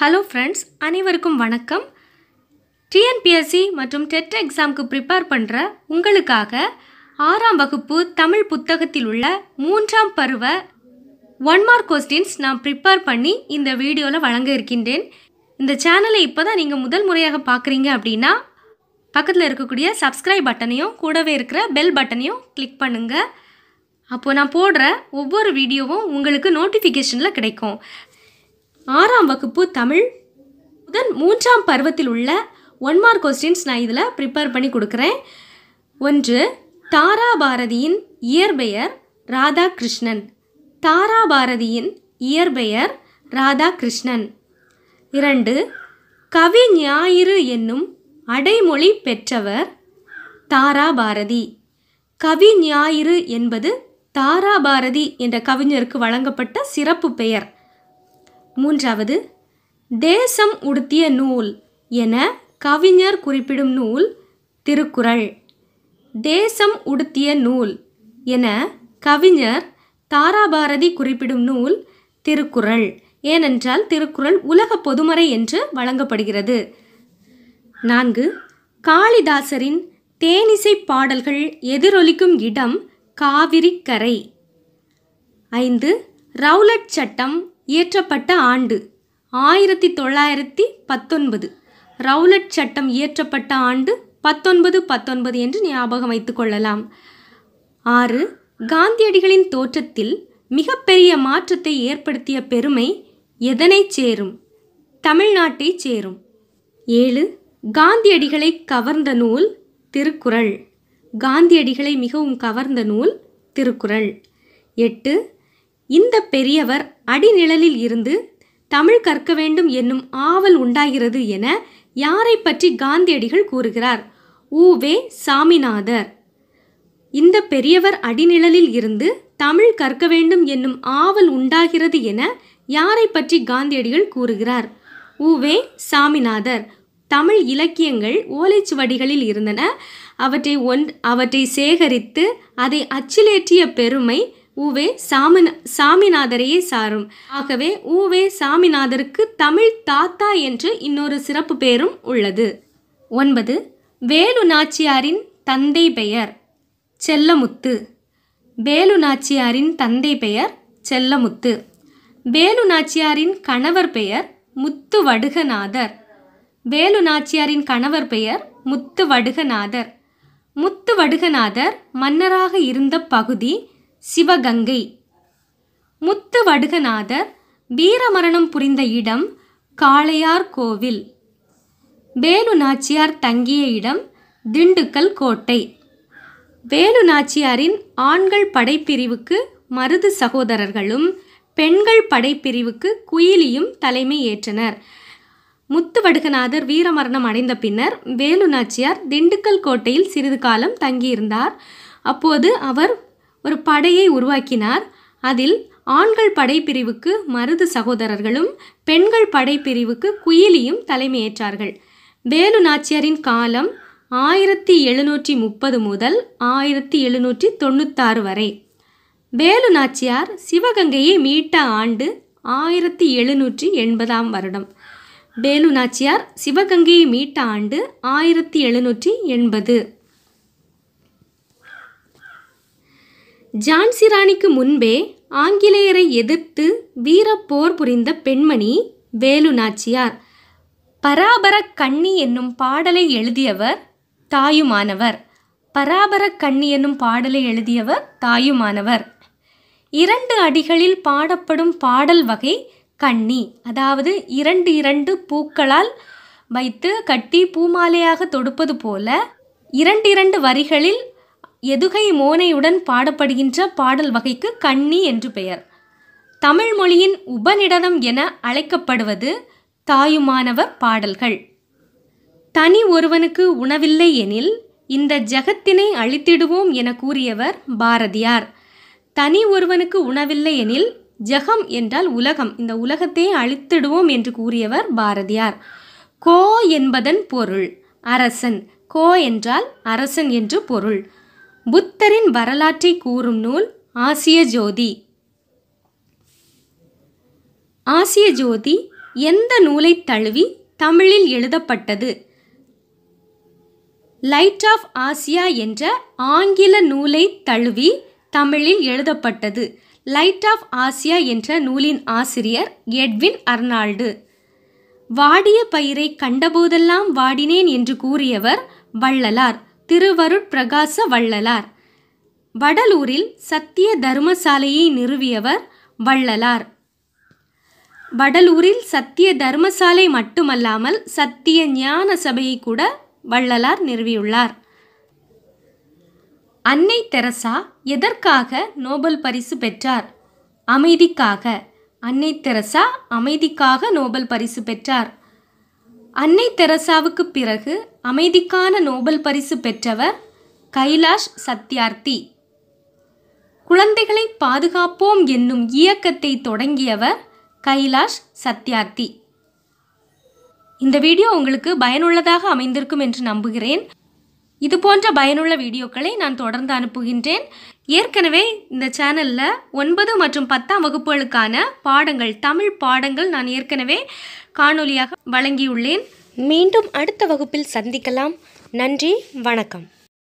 hello friends அனைவருக்கும் வணக்கம் TNPSC மற்றும் டெட் எக்ஸாமுக்கு ப்ரிப்பேர் பண்ணுற உங்களுக்காக ஆறாம் வகுப்பு தமிழ் புத்தகத்தில் உள்ள மூன்றாம் பருவ ஒன் மார்க் கொஸ்டின்ஸ் நான் ப்ரிப்பேர் பண்ணி இந்த வீடியோவில் வழங்க இருக்கின்றேன் இந்த சேனலை இப்போ தான் நீங்கள் முதல் முறையாக பார்க்குறீங்க அப்படின்னா பக்கத்தில் இருக்கக்கூடிய சப்ஸ்கிரைப் பட்டனையும் கூடவே இருக்கிற பெல் பட்டனையும் கிளிக் பண்ணுங்கள் அப்போது நான் போடுற ஒவ்வொரு வீடியோவும் உங்களுக்கு நோட்டிஃபிகேஷனில் கிடைக்கும் ஆறாம் வகுப்பு தமிழ் முதன் மூன்றாம் பருவத்தில் உள்ள ஒன் மார்க் கொஸ்டின்ஸ் நான் இதில் ப்ரிப்பேர் பண்ணி கொடுக்குறேன் ஒன்று தாரா பாரதியின் இயற்பெயர் ராதாகிருஷ்ணன் தாரா பாரதியின் இயற்பெயர் ராதாகிருஷ்ணன் இரண்டு கவி ஞாயிறு என்னும் அடைமொழி பெற்றவர் தாரா பாரதி கவி ஞாயிறு என்பது தாரா பாரதி என்ற கவிஞருக்கு வழங்கப்பட்ட சிறப்பு பெயர் மூன்றாவது தேசம் உடுத்திய நூல் என கவிஞர் குறிப்பிடும் நூல் திருக்குறள் தேசம் உடுத்திய நூல் என கவிஞர் தாராபாரதி குறிப்பிடும் நூல் திருக்குறள் ஏனென்றால் திருக்குறள் உலக பொதுமறை என்று வழங்கப்படுகிறது நான்கு காளிதாசரின் தேனிசை பாடல்கள் எதிரொலிக்கும் இடம் காவிரிக்கரை ஐந்து ரவுலட் சட்டம் இயற்றப்பட்ட ஆண்டு ஆயிரத்தி தொள்ளாயிரத்தி பத்தொன்பது ரவுலட் சட்டம் இயற்றப்பட்ட ஆண்டு பத்தொன்பது பத்தொன்பது என்று ஞாபகம் வைத்து கொள்ளலாம் ஆறு காந்தியடிகளின் தோற்றத்தில் மிகப்பெரிய மாற்றத்தை ஏற்படுத்திய பெருமை எதனை சேரும் தமிழ்நாட்டை சேரும் ஏழு காந்தியடிகளை கவர்ந்த நூல் திருக்குறள் காந்தியடிகளை மிகவும் கவர்ந்த நூல் திருக்குறள் எட்டு இந்த பெரியவர் அடிநிழலில் இருந்து தமிழ் கற்க வேண்டும் என்னும் ஆவல் உண்டாகிறது என யாரை பற்றி காந்தியடிகள் கூறுகிறார் வே சாமிநாதர் இந்த பெரியவர் அடிநிழலில் இருந்து தமிழ் கற்க வேண்டும் என்னும் ஆவல் உண்டாகிறது என யாரை பற்றி காந்தியடிகள் கூறுகிறார் வே சாமிநாதர் தமிழ் இலக்கியங்கள் ஓலைச்சுவடிகளில் இருந்தன அவற்றை ஒன் அவற்றை சேகரித்து அதை அச்சிலேற்றிய பெருமை ஊவே சாமி சாமிநாதரையே சாரும் ஆகவே ஊவே சாமிநாதருக்கு தமிழ் தாத்தா என்று இன்னொரு சிறப்பு பெயரும் உள்ளது ஒன்பது வேலு நாச்சியாரின் தந்தை பெயர் செல்லமுத்து வேலு நாச்சியாரின் தந்தை பெயர் செல்லமுத்து வேலு நாச்சியாரின் கணவர் பெயர் முத்து வடுகநாதர் வேலு நாச்சியாரின் கணவர் பெயர் முத்து வடுகநாதர் முத்து வடுகநாதர் மன்னராக இருந்த பகுதி சிவகங்கை முத்துவடுகநாதர் வீரமரணம் புரிந்த இடம் காளையார் கோவில் வேலு நாச்சியார் தங்கிய இடம் திண்டுக்கல் கோட்டை வேலு நாச்சியாரின் ஆண்கள் படைப்பிரிவுக்கு மருது சகோதரர்களும் பெண்கள் படைப்பிரிவுக்கு குயிலியும் தலைமை ஏற்றனர் முத்துவடுகநாதர் வீரமரணம் அடைந்த பின்னர் வேலு நாச்சியார் திண்டுக்கல் கோட்டையில் சிறிது காலம் தங்கியிருந்தார் அப்போது அவர் ஒரு படையை உருவாக்கினார் அதில் ஆண்கள் படைப்பிரிவுக்கு மருது சகோதரர்களும் பெண்கள் படைப்பிரிவுக்கு குயிலியும் தலைமையேற்றார்கள் வேலு நாச்சியாரின் காலம் ஆயிரத்தி எழுநூற்றி முப்பது முதல் ஆயிரத்தி எழுநூற்றி தொண்ணூத்தாறு வரை வேலு நாச்சியார் சிவகங்கையை மீட்ட ஆண்டு ஆயிரத்தி எழுநூற்றி எண்பதாம் வருடம் வேலு நாச்சியார் சிவகங்கையை மீட்ட ஆண்டு ஆயிரத்தி எழுநூற்றி எண்பது ஜான்சி ராணிக்கு முன்பே ஆங்கிலேயரை எதிர்த்து வீரப்போர் புரிந்த பெண்மணி வேலு நாச்சியார் பராபர கண்ணி என்னும் பாடலை எழுதியவர் தாயுமானவர் பராபர கண்ணி என்னும் பாடலை எழுதியவர் தாயுமானவர் இரண்டு அடிகளில் பாடப்படும் பாடல் வகை கண்ணி அதாவது இரண்டு இரண்டு பூக்களால் வைத்து கட்டி பூமாலையாக தொடுப்பது போல இரண்டு இரண்டு வரிகளில் எதுகை மோனையுடன் பாடப்படுகின்ற பாடல் வகைக்கு கண்ணி என்று பெயர் தமிழ் மொழியின் உபநிடதம் என அழைக்கப்படுவது தாயுமானவர் பாடல்கள் தனி ஒருவனுக்கு உணவில்லை எனில் இந்த ஜகத்தினை அழித்திடுவோம் என கூறியவர் பாரதியார் தனி ஒருவனுக்கு உணவில்லை எனில் ஜகம் என்றால் உலகம் இந்த உலகத்தையே அழித்திடுவோம் என்று கூறியவர் பாரதியார் கோ என்பதன் பொருள் அரசன் கோ என்றால் அரசன் என்று பொருள் புத்தரின் வரலாற்றை கூறும் நூல் ஆசிய ஜோதி ஆசிய ஜோதி எந்த நூலை தழுவி தமிழில் எழுதப்பட்டது லைட் ஆஃப் ஆசியா என்ற ஆங்கில நூலை தழுவி தமிழில் எழுதப்பட்டது லைட் ஆஃப் ஆசியா என்ற நூலின் ஆசிரியர் எட்வின் அர்னால்டு வாடிய பயிரை கண்டபோதெல்லாம் வாடினேன் என்று கூறியவர் வள்ளலார் திருவருட்பிரகாச வள்ளலார் வடலூரில் சத்திய தர்மசாலையை நிறுவியவர் வள்ளலார் வடலூரில் சத்திய தர்மசாலை மட்டுமல்லாமல் சத்திய ஞான சபையை கூட வள்ளலார் நிறுவியுள்ளார் அன்னை தெரசா எதற்காக நோபல் பரிசு பெற்றார் அமைதிக்காக அன்னை தெரசா அமைதிக்காக நோபல் பரிசு பெற்றார் அன்னை தெரசாவுக்கு பிறகு அமைதிக்கான நோபல் பரிசு பெற்றவர் கைலாஷ் சத்யார்த்தி குழந்தைகளை பாதுகாப்போம் என்னும் இயக்கத்தை தொடங்கியவர் கைலாஷ் சத்யார்த்தி இந்த வீடியோ உங்களுக்கு பயனுள்ளதாக அமைந்திருக்கும் என்று நம்புகிறேன் இது போன்ற பயனுள்ள வீடியோக்களை நான் தொடர்ந்து அனுப்புகின்றேன் ஏற்கனவே இந்த சேனலில் ஒன்பது மற்றும் பத்தாம் வகுப்புகளுக்கான பாடங்கள் தமிழ் பாடங்கள் நான் ஏற்கனவே காணொலியாக வழங்கியுள்ளேன் மீண்டும் அடுத்த வகுப்பில் சந்திக்கலாம் நன்றி வணக்கம்